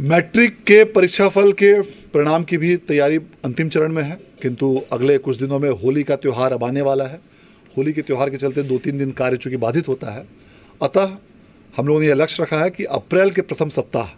matric के परीक्षाफल के परिणाम की भी तैयारी अंतिम चरण में है किंतु अगले कुछ दिनों में होली का त्यौहार अब आने वाला है होली के त्यौहार के चलते दो तीन दिन कार्य चूंकि बाधित होता है अतः हम लोगों ने यह लक्ष्य रखा है कि अप्रैल के प्रथम सप्ताह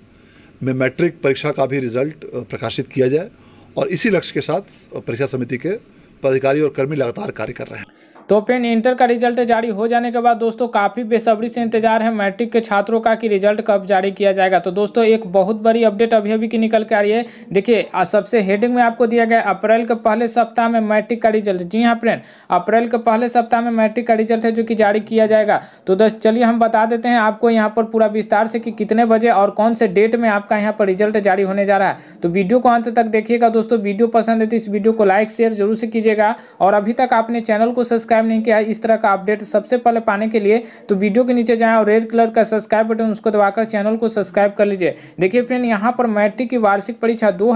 में मैट्रिक परीक्षा का भी रिजल्ट प्रकाशित किया जाए और इसी लक्ष्य के साथ परीक्षा समिति के पदाधिकारी और कर्मी लगातार कार्य कर रहे हैं तो पेन इंटर का रिजल्ट जारी हो जाने के बाद दोस्तों काफ़ी बेसब्री से इंतजार है मैट्रिक के छात्रों का कि रिजल्ट कब जारी किया जाएगा तो दोस्तों एक बहुत बड़ी अपडेट अभी अभी की निकल के आ रही है देखिए सबसे हेडिंग में आपको दिया गया अप्रैल के पहले सप्ताह में मैट्रिक का रिजल्ट जी हाँ फ्रेंड अप्रैल के पहले सप्ताह में मैट्रिक का रिजल्ट है जो कि जारी किया जाएगा तो दस चलिए हम बता देते हैं आपको यहाँ पर पूरा विस्तार से कि कितने बजे और कौन से डेट में आपका यहाँ पर रिजल्ट जारी होने जा रहा है तो वीडियो को अंत तक देखिएगा दोस्तों वीडियो पसंद है तो इस वीडियो को लाइक शेयर जरूर से कीजिएगा और अभी तक आपने चैनल को सब्सक्राइब सब्सक्राइब नहीं किया इस तरह का अपडेट सबसे पहले पाने के लिए तो वीडियो के नीचे जाएँ और रेड कलर का सब्सक्राइब बटन उसको दबाकर चैनल को सब्सक्राइब कर लीजिए देखिए फ्रेंड यहाँ पर मैट्रिक की वार्षिक परीक्षा दो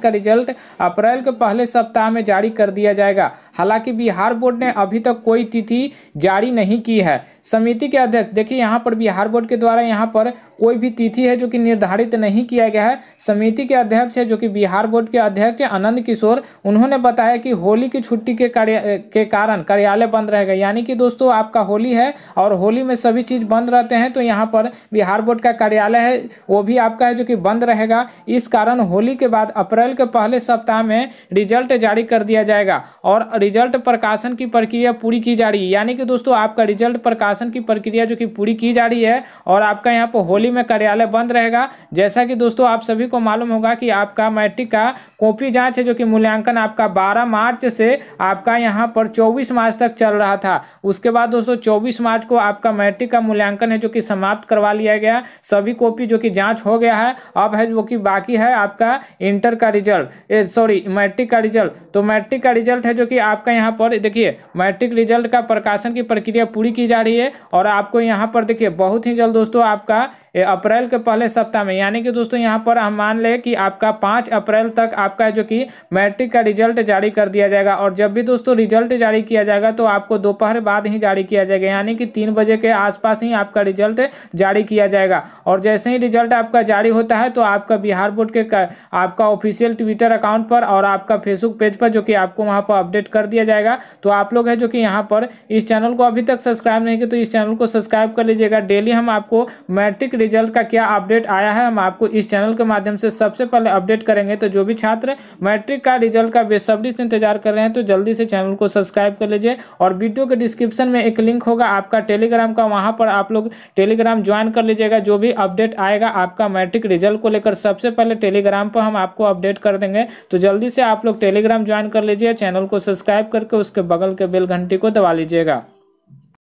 का रिजल्ट अप्रैल के पहले सप्ताह में जारी कर दिया जाएगा हालांकि बिहार बोर्ड ने अभी तक कोई तिथि जारी नहीं की है समिति के अध्यक्ष देखिए यहाँ पर बिहार बोर्ड के द्वारा यहाँ पर कोई भी तिथि है जो कि निर्धारित नहीं किया गया है समिति के अध्यक्ष है जो कि बिहार बोर्ड के अध्यक्ष आनंद किशोर उन्होंने बताया कि होली की छुट्टी के कार्य के कारण कार्यालय कार्यालय बंद रहेगा यानी कि दोस्तों आपका होली है और होली में सभी चीज़ बंद रहते हैं तो यहाँ पर बिहार बोर्ड का कार्यालय है वो भी आपका है जो कि बंद रहेगा इस कारण होली के बाद अप्रैल के पहले सप्ताह में रिजल्ट जारी कर दिया जाएगा और रिजल्ट प्रकाशन की प्रक्रिया पूरी की जा रही है यानी कि दोस्तों आपका रिजल्ट प्रकाशन की प्रक्रिया जो कि पूरी की जा रही है और आपका यहाँ पर होली में कार्यालय बंद रहेगा जैसा कि दोस्तों आप सभी को मालूम होगा कि आपका मैट्रिक का कॉपी जाँच है जो कि मूल्यांकन आपका बारह मार्च से आपका यहाँ पर चौबीस मार्च तक तक चल रहा था उसके बाद दोस्तों चौबीस मार्च को आपका मैट्रिक का मूल्यांकन है जो कि समाप्त करवा लिया गया सभी कॉपी जो कि जाँच हो गया है अब है जो कि बाकी है आपका इंटर का रिजल्ट सॉरी मैट्रिक का रिजल्ट तो मैट्रिक का रिजल्ट है जो कि आपका यहाँ पर देखिए मैट्रिक रिजल्ट का प्रकाशन की प्रक्रिया पूरी की जा रही है और आपको यहाँ पर देखिए बहुत ही जल्द दोस्तों आपका अप्रैल के पहले सप्ताह में यानी कि दोस्तों यहाँ पर हम मान लें कि आपका पाँच अप्रैल तक आपका जो कि मैट्रिक का रिजल्ट जारी कर दिया जाएगा और जब भी दोस्तों रिजल्ट जारी किया जाएगा तो आपको दोपहर बाद ही जारी किया जाएगा यानी कि तीन बजे के आसपास ही आपका रिजल्ट जारी किया जाएगा और जैसे ही रिजल्ट आपका जारी होता है तो आपका बिहार बोर्ड के आपका ऑफिशियल ट्विटर अकाउंट पर और आपका फेसबुक पेज पर जो कि आपको वहाँ पर अपडेट कर दिया जाएगा तो आप लोग हैं जो कि यहाँ पर इस चैनल को अभी तक सब्सक्राइब नहीं किया तो इस चैनल को सब्सक्राइब कर लीजिएगा डेली हम आपको मैट्रिक रिजल्ट का क्या अपडेट आया है हम आपको इस चैनल के माध्यम से सबसे पहले अपडेट करेंगे तो जो भी छात्र मैट्रिक का रिजल्ट का बेसब्री से इंतजार कर रहे हैं तो जल्दी से चैनल को सब्सक्राइब कर लीजिए और वीडियो के डिस्क्रिप्शन में एक लिंक होगा आपका टेलीग्राम का वहाँ पर आप लोग टेलीग्राम ज्वाइन कर लीजिएगा जो भी अपडेट आएगा आपका मैट्रिक रिजल्ट को लेकर सबसे पहले टेलीग्राम पर हम आपको अपडेट कर देंगे तो जल्दी से आप लोग टेलीग्राम ज्वाइन कर लीजिए चैनल को सब्सक्राइब करके उसके बगल के बेल घंटी को दबा लीजिएगा